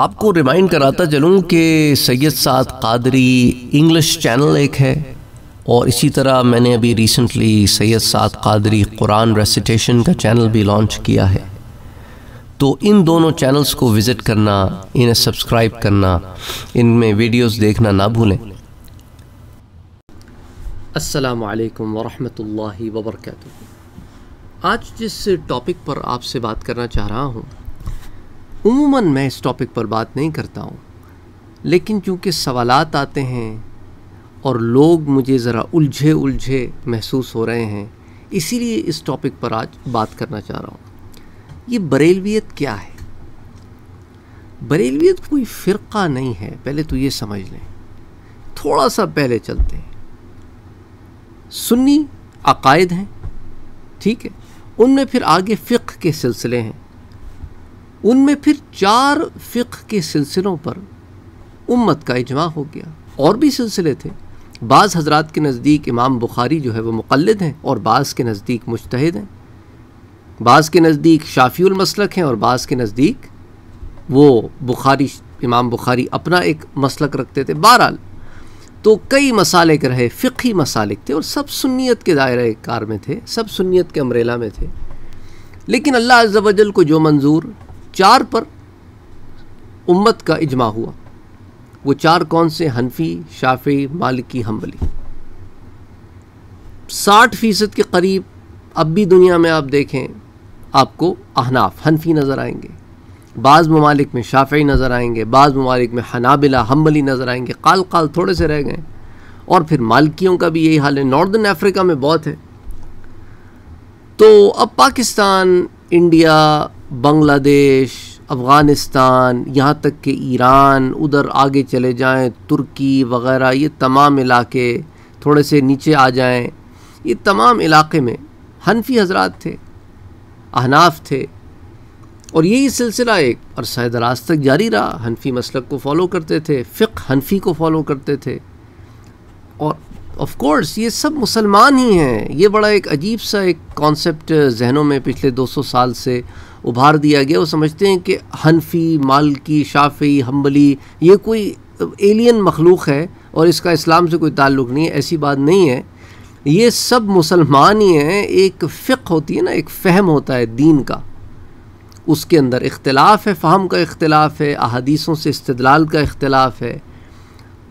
आपको रिमाइंड कराता चलूँ कि सैयद साद कादरी इंग्लिश चैनल एक है और इसी तरह मैंने अभी रिसेंटली सैयद साद कादरी कुरान रेसिटेशन का चैनल भी लॉन्च किया है तो इन दोनों चैनल्स को विज़िट करना इन्हें सब्सक्राइब करना इनमें वीडियोस देखना ना भूलें अस्सलाम वालेकुम वरहमतुल्लाहि आज जिस टॉपिक पर आपसे बात करना चाह रहा हूँ उमूमन मैं इस टॉपिक पर बात नहीं करता हूँ लेकिन चूँकि सवाल आते हैं और लोग मुझे ज़रा उलझे उलझे महसूस हो रहे हैं इसीलिए इस टॉपिक पर आज बात करना चाह रहा हूँ ये बरेलवियत क्या है बरेलवियत कोई फ़िरका नहीं है पहले तो ये समझ लें थोड़ा सा पहले चलते हैं सुन्नी अकायद हैं ठीक है उनमें फिर आगे फ़िक के सिलसिले हैं उनमें फिर चार फ़िक के सिलसिलों पर उम्मत का इजमा हो गया और भी सिलसिले थे बाज़ हजरात के नज़दीक इमाम बुखारी जो है वो मुकलद हैं और बाज़ के नज़दीक मुश्तद हैं बाज़ के नज़दीक शाफ़ीमसलक हैं और बाज़ के नज़दीक वो बुखारी इमाम बुखारी अपना एक मसलक रखते थे बहरहाल तो कई मसालिक रहे फ़िकी मसालिक थे और सब सुन्नीत के दायरे कार में थे सब सुन्नीत के अमरेला में थे लेकिन अल्लाह अज्जा को जो मंजूर चार पर उम्मत का इजमा हुआ वो चार कौन से हनफी शाफी मालिकी हम्बली साठ फ़ीसद के करीब अब भी दुनिया में आप देखें आपको अहनाफ हनफी नज़र आएंगे बाज़ ममालिक में शाफी नज़र आएंगे बाज़ ममालिक में हनाबिला हम्बली नज़र आएंगे काल काल थोड़े से रह गए और फिर मालकियों का भी यही हाल है नॉर्दर्न अफ्रीका में बहुत है तो अब पाकिस्तान इंडिया बांग्लादेश अफ़गानिस्तान यहाँ तक कि ईरान उधर आगे चले जाएं तुर्की वगैरह ये तमाम इलाके थोड़े से नीचे आ जाएं ये तमाम इलाके में हनफी हजरात थे अहनाफ थे और यही सिलसिला एक अरसा दराज तक जारी रहा हनफी मसलक को फॉलो करते थे फ़िक हनफी को फॉलो करते थे और ऑफ कोर्स ये सब मुसलमान ही हैं ये बड़ा एक अजीब सा एक कॉन्सेप्ट जहनों में पिछले 200 साल से उभार दिया गया वो समझते हैं कि हनफी मालकी शाफी हम्बली ये कोई एलियन मखलूक है और इसका इस्लाम से कोई ताल्लुक़ नहीं है ऐसी बात नहीं है ये सब मुसलमान ही हैं एक फ़िक होती है ना एक फ़हम होता है दीन का उसके अंदर इख्तलाफ है फ़हम का इख्तलाफ है अहादीसों से इस्तलाल का इख्तलाफ है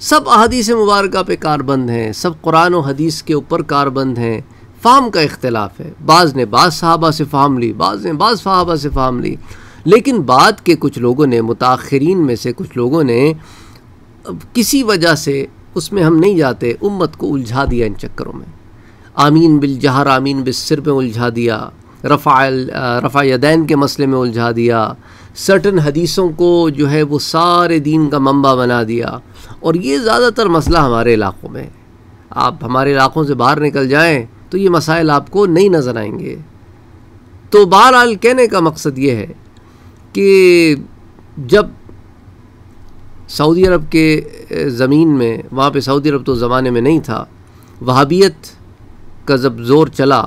सब अहादीस मुबारक पे कारबंद हैं सब कुरान और हदीस के ऊपर कारबंद हैं फ़ाम का इख्तलाफ है बाज़ ने बाज़ साहबा से फ़ाम ली बाज़ ने बाज़ साहबा से फ़ाम ली लेकिन बाद के कुछ लोगों ने मुताखरीन में से कुछ लोगों ने किसी वजह से उसमें हम नहीं जाते उम्मत को उलझा दिया इन चक्करों में आमीन बिल जहर आमीन बिल सिर में उलझा दिया रफ़ाल रफ़ायदैन के मसले में उलझा दिया सर्टन हदीसों को जो है वो सारे दीन का मंबा बना दिया और ये ज़्यादातर मसला हमारे इलाक़ों में आप हमारे इलाक़ों से बाहर निकल जाएँ तो ये मसाइल आपको नहीं नज़र आएंगे तो बहरहाल कहने का मकसद ये है कि जब सऊदी अरब के ज़मीन में वहाँ पे सऊदी अरब तो ज़माने में नहीं था वहाबियत का जब ज़ोर चला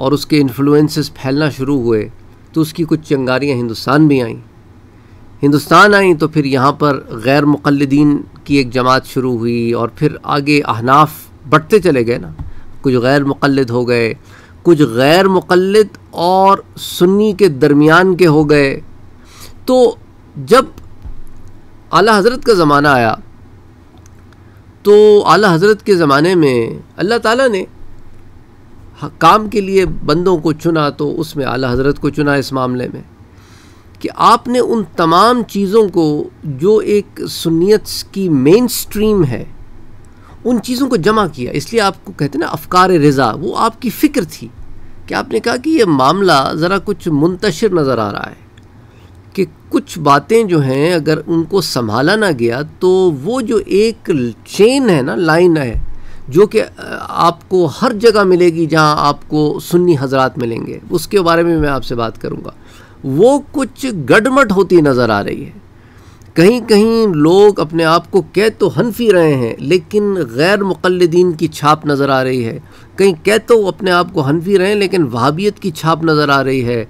और उसके इन्फ्लुएंसेस फैलना शुरू हुए तो उसकी कुछ चंगारियाँ हिंदुस्तान भी आईं हिंदुस्तान आई तो फिर यहाँ पर गैर मुखलदीन की एक जमात शुरू हुई और फिर आगे अहनाफ बढ़ते चले गए ना कुछ गैर मुक़लद हो गए कुछ गैर मुक़लद और सुन्नी के दरमियान के हो गए तो जब आला हज़रत का ज़माना आया तो आला हज़रत के ज़माने में अल्लाह ताला ने काम के लिए बंदों को चुना तो उसमें आला हज़रत को चुना इस मामले में कि आपने उन तमाम चीज़ों को जो एक सुनीत की मेन स्ट्रीम है उन चीज़ों को जमा किया इसलिए आपको कहते हैं ना अफकार रज़ा वो आपकी फ़िक्र थी कि आपने कहा कि ये मामला ज़रा कुछ मुंतशर नज़र आ रहा है कि कुछ बातें जो हैं अगर उनको संभाला ना गया तो वो जो एक चेन है ना लाइन है जो कि आपको हर जगह मिलेगी जहां आपको सुन्नी हजरात मिलेंगे उसके बारे में मैं आपसे बात करूंगा वो कुछ गडमट होती नज़र आ रही है कहीं कहीं लोग अपने आप को कह तो हनफी रहे हैं लेकिन गैर मुकलदीन की छाप नज़र आ रही है कहीं कह तो अपने आप को हनफी रहे हैं लेकिन वहाबियत की छाप नज़र आ रही है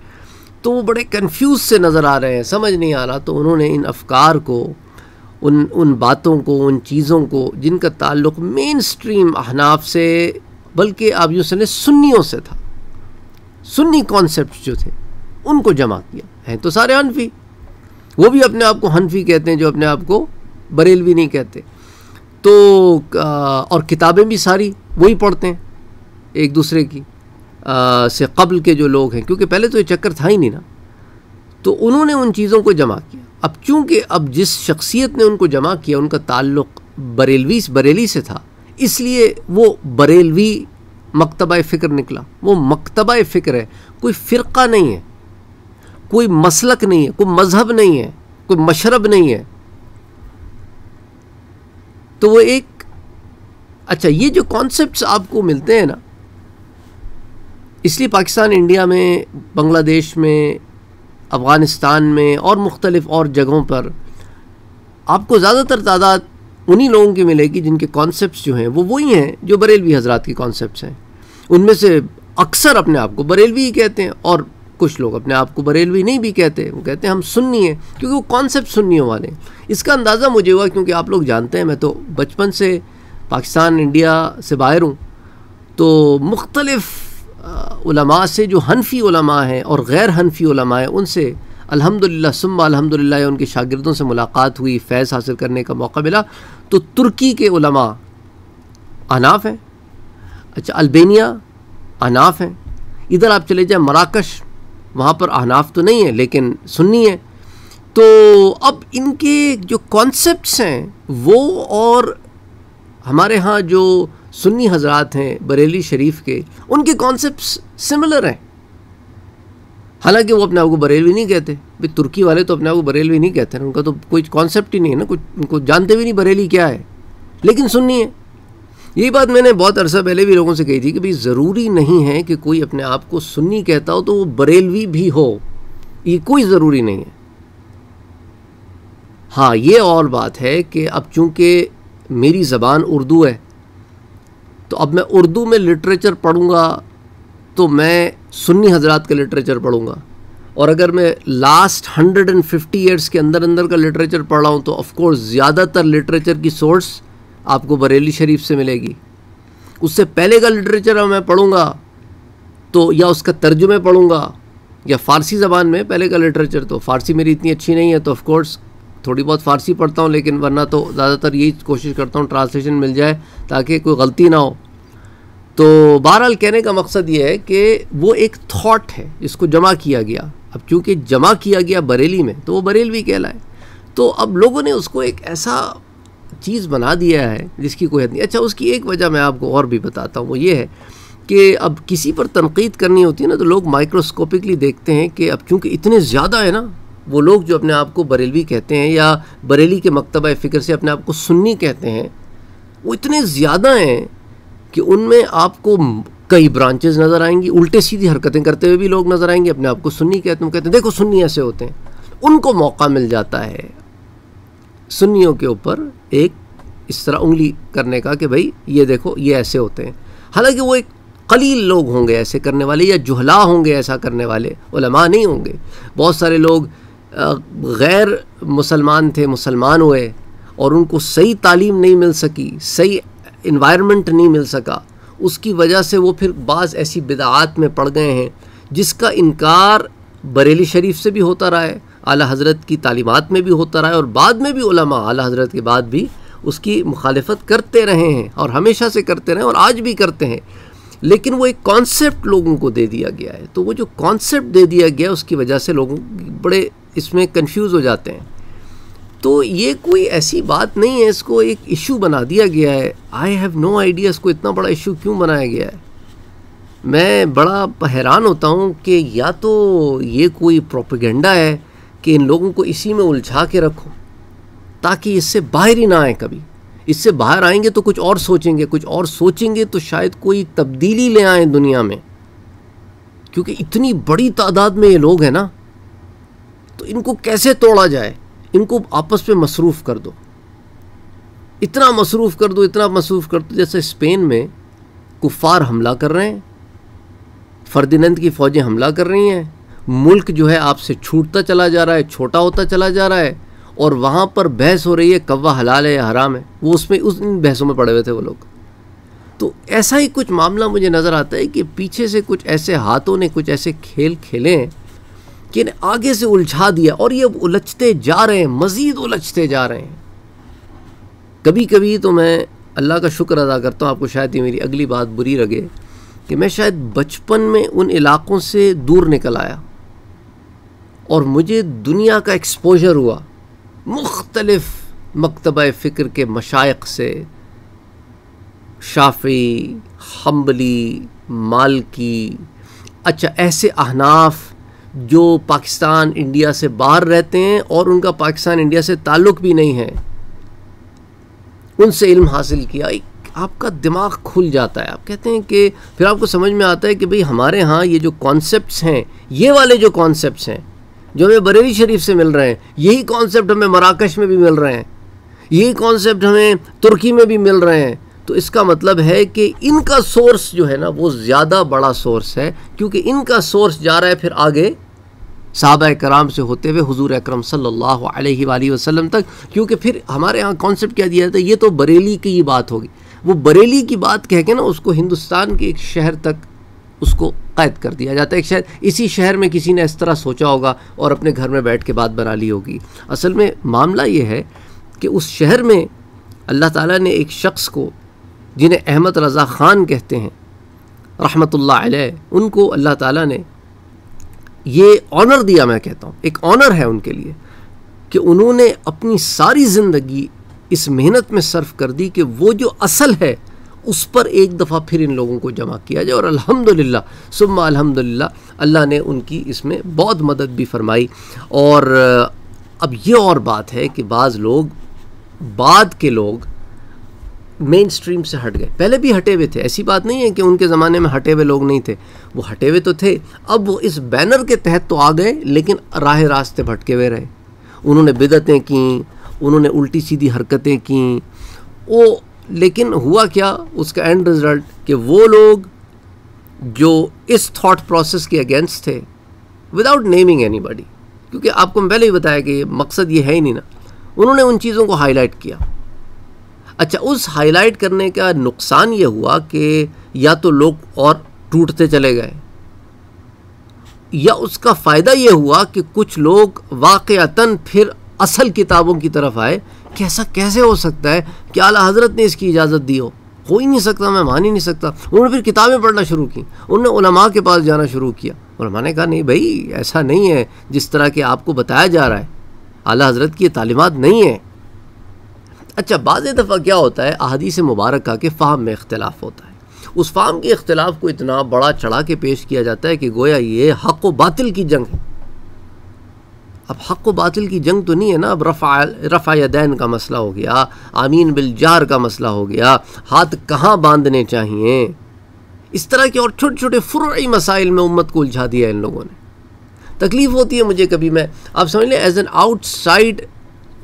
तो वो बड़े कन्फ्यूज़ से नज़र आ रहे हैं समझ नहीं आ रहा तो उन्होंने इन अफकार को उन उन बातों को उन चीज़ों को जिनका ताल्लुक मेन स्ट्रीम अहनाफ से बल्कि आप यूँ सुने सुन्नियों से था सुन्नी कॉन्सेप्ट जो थे उनको जमा किया हैं तो सारे अनफी वो भी अपने आप को हनफी कहते हैं जो अपने आप को बरेलवी नहीं कहते तो आ, और किताबें भी सारी वही पढ़ते हैं एक दूसरे की आ, से कबल के जो लोग हैं क्योंकि पहले तो ये चक्कर था ही नहीं ना तो उन्होंने उन चीज़ों को जमा किया अब चूंकि अब जिस शख्सियत ने उनको जमा किया उनका ताल्लुक़ बरेलवी बरेली से था इसलिए वो बरेलवी मकतबा फ़िक्र निकला वो मकतबा फ़िक्र है कोई फ़िरका नहीं है कोई मसलक नहीं है कोई मज़हब नहीं है कोई मशरब नहीं है तो वो एक अच्छा ये जो कॉन्सेप्ट्स आपको मिलते हैं ना इसलिए पाकिस्तान इंडिया में बांग्लादेश में अफ़गानिस्तान में और मुख्तलिफ़ और जगहों पर आपको ज़्यादातर तादाद उन्हीं लोगों की मिलेगी जिनके कॉन्सेप्ट्स जो हैं वो वही हैं जो बरेलवी हजरात के कॉन्सेप्ट्स हैं उनमें से अक्सर अपने आप को बरेलवी ही कहते हैं और कुछ लोग अपने आप को बरेलवी नहीं भी कहते वो कहते हैं हम सुन्नी हैं क्योंकि वो कॉन्सेप्ट सुन्नियों वाले इसका अंदाज़ा मुझे हुआ क्योंकि आप लोग जानते हैं मैं तो बचपन से पाकिस्तान इंडिया से बाहर हूँ तो मुख्तलफ़ा से जो हनफी हैं और गैर हनफी हैं उनसे अल्हम्दुलिल्लाह सुम्मा अल्हम्दुलिल्लाह उनके शागिदों से मुलाकात हुई फैज़ हासिल करने का मौका मिला तो तुर्की के अनाफ हैं अच्छा अल्बेनिया अनाफ हैं इधर आप चले जाएँ मराकश वहाँ पर अहनाफ तो नहीं है लेकिन सुन्नी है तो अब इनके जो कॉन्सेप्ट्स हैं वो और हमारे यहाँ जो सुन्नी हजरात हैं बरेली शरीफ के उनके कॉन्सेप्ट्स सिमिलर हैं हालांकि वो अपने आप को बरेलवी नहीं कहते भाई तुर्की वाले तो अपने आप को बरेलवी नहीं कहते उनका तो कोई कॉन्सेप्ट ही नहीं है ना कुछ उनको जानते भी नहीं बरेली क्या है लेकिन सुन्नी है यही बात मैंने बहुत अरसा पहले भी लोगों से कही थी कि भाई ज़रूरी नहीं है कि कोई अपने आप को सुन्नी कहता हो तो वो बरेलवी भी हो ये कोई ज़रूरी नहीं है हाँ ये और बात है कि अब चूँकि मेरी ज़बान उर्दू है तो अब मैं उर्दू में लिटरेचर पढ़ूँगा तो मैं सुन्नी हजरात का लिटरेचर पढ़ूंगा और अगर मैं लास्ट 150 ईयर्स के अंदर अंदर का लिटरेचर पढ़ रहा हूँ तो ऑफ़ कोर्स ज़्यादातर लिटरेचर की सोर्स आपको बरेली शरीफ से मिलेगी उससे पहले का लिटरेचर मैं पढ़ूँगा तो या उसका तर्जुमे पढ़ूँगा या फ़ारसी ज़बान में पहले का लिटरेचर तो फ़ारसी मेरी इतनी अच्छी नहीं है तो ऑफ़ थोड़ी बहुत फ़ारसी पढ़ता हूँ लेकिन वरना तो ज़्यादातर यही कोशिश करता हूँ ट्रांसलेशन मिल जाए ताकि कोई गलती ना हो तो बहरहाल कहने का मकसद ये है कि वो एक थाट है जिसको जमा किया गया अब चूँकि जमा किया गया बरेली में तो वो बरेलवी कहलाए तो अब लोगों ने उसको एक ऐसा चीज़ बना दिया है जिसकी कोई हद नहीं अच्छा उसकी एक वजह मैं आपको और भी बताता हूँ वो ये है कि अब किसी पर तनकीद करनी होती है ना तो लोग माइक्रोस्कोपिकली देखते हैं कि अब चूँकि इतने ज़्यादा है ना वो लोग जो अपने आप को बरेलवी कहते हैं या बरेली के मकतबा फ़िक्र से अपने आप को सुन्नी कहते हैं वो इतने ज़्यादा हैं कि उनमें आपको कई ब्रांचेज नज़र आएंगी उल्टे सीधी हरकतें करते हुए भी लोग नज़र आएंगे अपने आप को सुन्नी कहते हैं कहते हैं देखो सुन्नी ऐसे होते हैं उनको मौका मिल जाता है सुन्नियों के ऊपर एक इस तरह उंगली करने का कि भाई ये देखो ये ऐसे होते हैं हालांकि वो एक कलील लोग होंगे ऐसे करने वाले या जुहला होंगे ऐसा करने वाले उलमा नहीं होंगे बहुत सारे लोग गैर मुसलमान थे मुसलमान हुए और उनको सही तालीम नहीं मिल सकी सही इन्वायरमेंट नहीं मिल सका उसकी वजह से वो फिर बाज़ ऐसी बिदात में पड़ गए हैं जिसका इनकार बरेली शरीफ से भी होता रहा है आला हज़रत की तालीमत में भी होता रहा है और बाद में भी उलमा आला हज़रत के बाद भी उसकी मुखालफत करते रहे हैं और हमेशा से करते रहे और आज भी करते हैं लेकिन वो एक कॉन्सेप्ट लोगों को दे दिया गया है तो वो जो कॉन्सेप्ट दे दिया गया उसकी वजह से लोगों बड़े इसमें कन्फ्यूज़ हो जाते हैं तो ये कोई ऐसी बात नहीं है इसको एक इशू बना दिया गया है आई हैव नो आइडिया इसको इतना बड़ा इशू क्यों बनाया गया है मैं बड़ा हैरान होता हूँ कि या तो ये कोई प्रोपिगेंडा है कि इन लोगों को इसी में उलझा के रखो ताकि इससे बाहर ही ना आए कभी इससे बाहर आएंगे तो कुछ और सोचेंगे कुछ और सोचेंगे तो शायद कोई तब्दीली ले आए दुनिया में क्योंकि इतनी बड़ी तादाद में ये लोग हैं ना तो इनको कैसे तोड़ा जाए इनको आपस में मसरूफ़ कर दो इतना मसरूफ़ कर दो इतना मसरूफ़ कर दो जैसे स्पेन में कुफ़ार हमला कर रहे हैं फर्दिनंद की फ़ौजें हमला कर रही हैं मुल्क जो है आपसे छूटता चला जा रहा है छोटा होता चला जा रहा है और वहाँ पर बहस हो रही है कवा हलाल है या हराम है वो उसमें उस इन बहसों में पड़े हुए थे वो लोग तो ऐसा ही कुछ मामला मुझे नज़र आता है कि पीछे से कुछ ऐसे हाथों ने कुछ ऐसे खेल खेले कि इन्हें आगे से उलझा दिया और ये अब उलझते जा रहे हैं मज़ीद उलझते जा रहे हैं कभी कभी तो मैं अल्लाह का शुक्र अदा करता हूँ आपको शायद ये मेरी अगली बात बुरी लगे कि मैं शायद बचपन में उन इलाक़ों से दूर निकल आया और मुझे दुनिया का एक्सपोजर हुआ मुख्तलफ़ मकतब फ़िक्र के मशाइ से शाफी हम्बली मालकी अच्छा ऐसे अहनाफ जो पाकिस्तान इंडिया से बाहर रहते हैं और उनका पाकिस्तान इंडिया से ताल्लुक़ भी नहीं है उनसे इल्म हासिल किया एक आपका दिमाग खुल जाता है आप कहते हैं कि फिर आपको समझ में आता है कि भाई हमारे यहाँ ये जो कॉन्सेप्ट्स हैं ये वाले जो कॉन्सेप्ट्स हैं जो हमें बरेली शरीफ से मिल रहे हैं यही कॉन्सेप्ट हमें मराकश में भी मिल रहे हैं यही कॉन्सेप्ट हमें तुर्की में भी मिल रहे हैं तो इसका मतलब है कि इनका सोर्स जो है ना वो ज़्यादा बड़ा सोर्स है क्योंकि इनका सोर्स जा रहा है फिर आगे साहब कराम से होते हुए हुजूर अकरम सल्लल्लाहु अलैहि वसल्लम तक क्योंकि फिर हमारे यहाँ कॉन्सेप्ट क्या दिया जाता है ये तो बरेली की ही बात होगी वो बरेली की बात कह के ना उसको हिंदुस्तान के एक शहर तक उसको कैद कर दिया जाता है एक शायद इसी शहर में किसी ने इस तरह सोचा होगा और अपने घर में बैठ के बात बना ली होगी असल में मामला ये है कि उस शहर में अल्लाह ताला ने एक शख्स को जिन्हें अहमद रज़ा ख़ान कहते हैं रहमतुल्लाह अलैह उनको अल्लाह ताला ने ये ऑनर दिया मैं कहता हूँ एक ऑनर है उनके लिए कि उन्होंने अपनी सारी ज़िंदगी इस मेहनत में सर्फ कर दी कि वो जो असल है उस पर एक दफ़ा फिर इन लोगों को जमा किया जाए और अल्हम्दुलिल्लाह सुम्मा अल्हम्दुलिल्लाह अल्लाह ने उनकी इसमें बहुत मदद भी फरमाई और अब ये और बात है कि बाज़ लोग बाद के लोग मेन स्ट्रीम से हट गए पहले भी हटे हुए थे ऐसी बात नहीं है कि उनके ज़माने में हटे हुए लोग नहीं थे वो हटे हुए तो थे अब वो इस बैनर के तहत तो आ गए लेकिन राह रास्ते भटके हुए रहे उन्होंने बिदतें कहीं उन्होंने उल्टी सीधी हरकतें की वो लेकिन हुआ क्या उसका एंड रिज़ल्ट कि वो लोग जो इस थॉट प्रोसेस के अगेंस्ट थे विदाउट नेमिंग एनी क्योंकि आपको मैं पहले ही बताया कि मकसद ये है ही नहीं ना उन्होंने उन चीज़ों को हाईलाइट किया अच्छा उस हाईलाइट करने का नुकसान ये हुआ कि या तो लोग और टूटते चले गए या उसका फ़ायदा ये हुआ कि कुछ लोग वाक़ता फिर असल किताबों की तरफ आए कि ऐसा कैसे हो सकता है कि आला हज़रत ने इसकी इजाज़त दी हो हो ही नहीं सकता मैं मान ही नहीं सकता उन्होंने फिर किताबें पढ़ना शुरू की उन्होंने उलमा के पास जाना शुरू किया उलमा ने कहा नहीं भाई ऐसा नहीं है जिस तरह के आपको बताया जा रहा है आला हज़रत की ये तालीमत नहीं है अच्छा बाज़ दफ़ा क्या होता है से मुबारक का के फ़ाम में इख्तलाफ होता है उस फ़ाम के इख्तलाफ को इतना बड़ा चढ़ा के पेश किया जाता है कि गोया ये हक व बातिल की जंग है अब हक व बातिल की जंग तो नहीं है ना अब रफ़ा रफ़ा यदैन का मसला हो गया आमीन बिलजार का मसला हो गया हाथ कहाँ बांधने चाहिए इस तरह के और छोटे छोटे फ़ुरई मसाइल में उम्मत को उलझा दिया इन लोगों ने तकलीफ़ होती है मुझे कभी मैं आप समझ लें एज एन आउटसाइड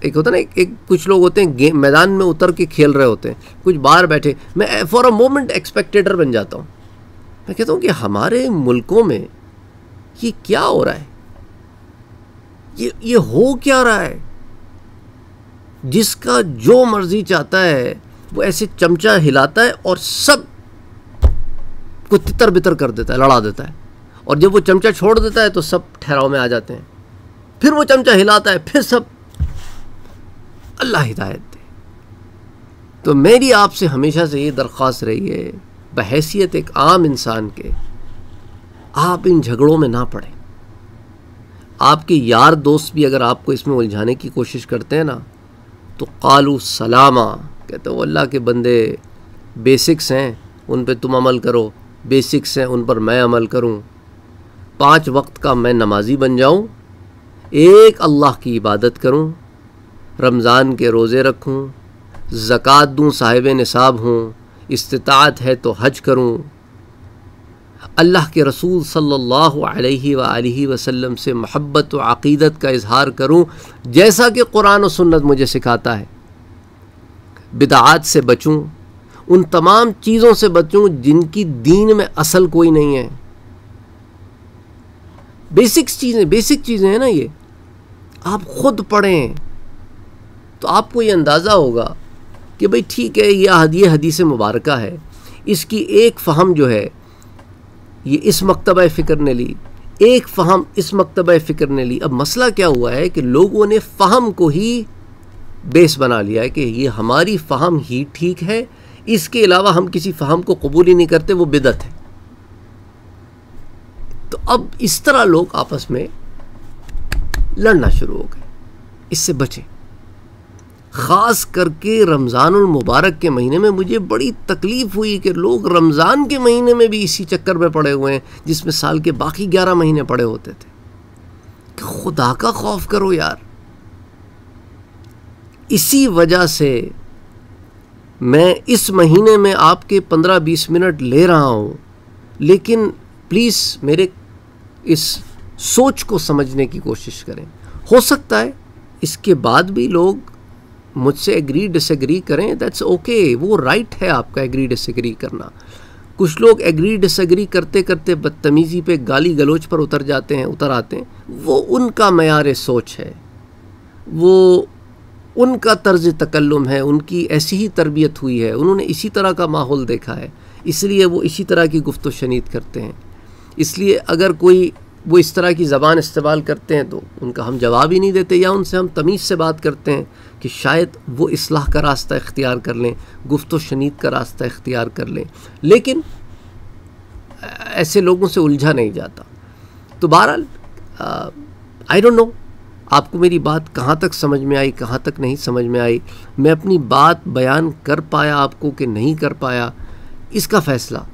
एक होता ना एक कुछ लोग होते हैं गेम मैदान में उतर के खेल रहे होते हैं कुछ बाहर बैठे मैं फॉर अ मोमेंट एक्सपेक्टेटर बन जाता हूँ मैं कहता हूँ कि हमारे मुल्कों में ये क्या हो रहा है ये ये हो क्या रहा है जिसका जो मर्जी चाहता है वो ऐसे चमचा हिलाता है और सब को तितर बितर कर देता है लड़ा देता है और जब वो चमचा छोड़ देता है तो सब ठहराव में आ जाते हैं फिर वो चमचा हिलाता है फिर सब अल्लाह हिदायत दे तो मेरी आपसे हमेशा से ये दरख्वास्त रही है बहसीत एक आम इंसान के आप इन झगड़ों में ना पड़ें आपके यार दोस्त भी अगर आपको इसमें उलझाने की कोशिश करते हैं ना तो कालू सलामा कहते हो अल्लाह के बंदे बेसिक्स हैं उन पर तुम अमल करो बेसिक्स हैं उन पर मैं अमल करूँ पाँच वक्त का मैं नमाजी बन जाऊँ एक अल्लाह की इबादत करूँ रमज़ान के रोज़े रखूँ ज़क़़त दूँ साहिब निसाब हूँ इस्तात है तो हज करूँ अल्लाह के रसूल सल्लल्लाहु अलैहि सल्ला वसल्लम से महब्बत व अक़ीदत का इजहार करूं जैसा कि कुरान और सुन्नत मुझे सिखाता है बिदात से बचूं उन तमाम चीज़ों से बचूं जिनकी दीन में असल कोई नहीं है बेसिक चीज़ें बेसिक चीज़ें हैं ना ये आप ख़ुद पढ़ें तो आपको ये अंदाज़ा होगा कि भाई ठीक है यह हदी हदीस मुबारक है इसकी एक फ़हम जो है ये इस मकतब फ़िक्र ने ली एक फ़हम इस मकतब फ़िक्र ने ली अब मसला क्या हुआ है कि लोगों ने फ़हम को ही बेस बना लिया है कि ये हमारी फ़हम ही ठीक है इसके अलावा हम किसी फ़हम को कबूल ही नहीं करते वो बिदत है तो अब इस तरह लोग आपस में लड़ना शुरू हो गए इससे बचें ख़ास करके रमज़ानमबारक के महीने में मुझे बड़ी तकलीफ़ हुई कि लोग रमज़ान के महीने में भी इसी चक्कर में पड़े हुए हैं जिसमें साल के बाकी ग्यारह महीने पड़े होते थे कि खुदा का खौफ करो यार इसी वजह से मैं इस महीने में आपके पंद्रह बीस मिनट ले रहा हूँ लेकिन प्लीज़ मेरे इस सोच को समझने की कोशिश करें हो सकता है इसके बाद भी लोग मुझसे एग्री डिसएग्री करें दैट्स ओके okay, वो राइट right है आपका एग्री डिसएग्री करना कुछ लोग एग्री डिसएग्री करते करते बदतमीज़ी पे गाली गलोच पर उतर जाते हैं उतर आते हैं वो उनका मैार सोच है वो उनका तर्ज तकल्लुम है उनकी ऐसी ही तरबियत हुई है उन्होंने इसी तरह का माहौल देखा है इसलिए वो इसी तरह की गुफ्त शनीद करते हैं इसलिए अगर कोई वो इस तरह की ज़बान इस्तेमाल करते हैं तो उनका हम जवाब ही नहीं देते या उनसे हम तमीज़ से बात करते हैं कि शायद वो इसलाह का रास्ता इख्तियार कर लें गुफ्त शनीद का रास्ता इख्तियार कर लें लेकिन ऐसे लोगों से उलझा नहीं जाता तो बहरहाल आई डोंट नो आपको मेरी बात कहाँ तक समझ में आई कहाँ तक नहीं समझ में आई मैं अपनी बात बयान कर पाया आपको कि नहीं कर पाया इसका फ़ैसला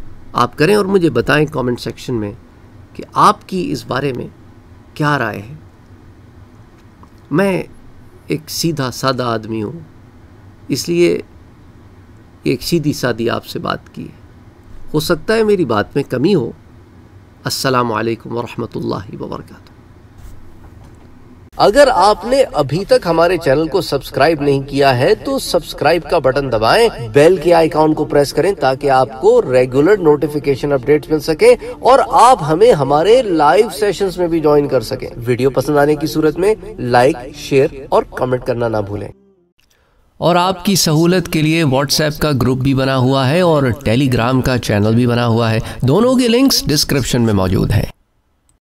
आप करें और मुझे बताएं कमेंट सेक्शन में कि आपकी इस बारे में क्या राय है मैं एक सीधा सादा आदमी हूँ इसलिए एक सीधी सादी आपसे बात की है हो सकता है मेरी बात में कमी हो अस्सलाम वालेकुम व वबरकत अगर आपने अभी तक हमारे चैनल को सब्सक्राइब नहीं किया है तो सब्सक्राइब का बटन दबाएं, बेल के आइकॉन को प्रेस करें ताकि आपको रेगुलर नोटिफिकेशन अपडेट मिल सके और आप हमें हमारे लाइव सेशंस में भी ज्वाइन कर सकें। वीडियो पसंद आने की सूरत में लाइक शेयर और कमेंट करना ना भूलें और आपकी सहूलत के लिए व्हाट्सएप का ग्रुप भी बना हुआ है और टेलीग्राम का चैनल भी बना हुआ है दोनों के लिंक्स डिस्क्रिप्शन में मौजूद हैं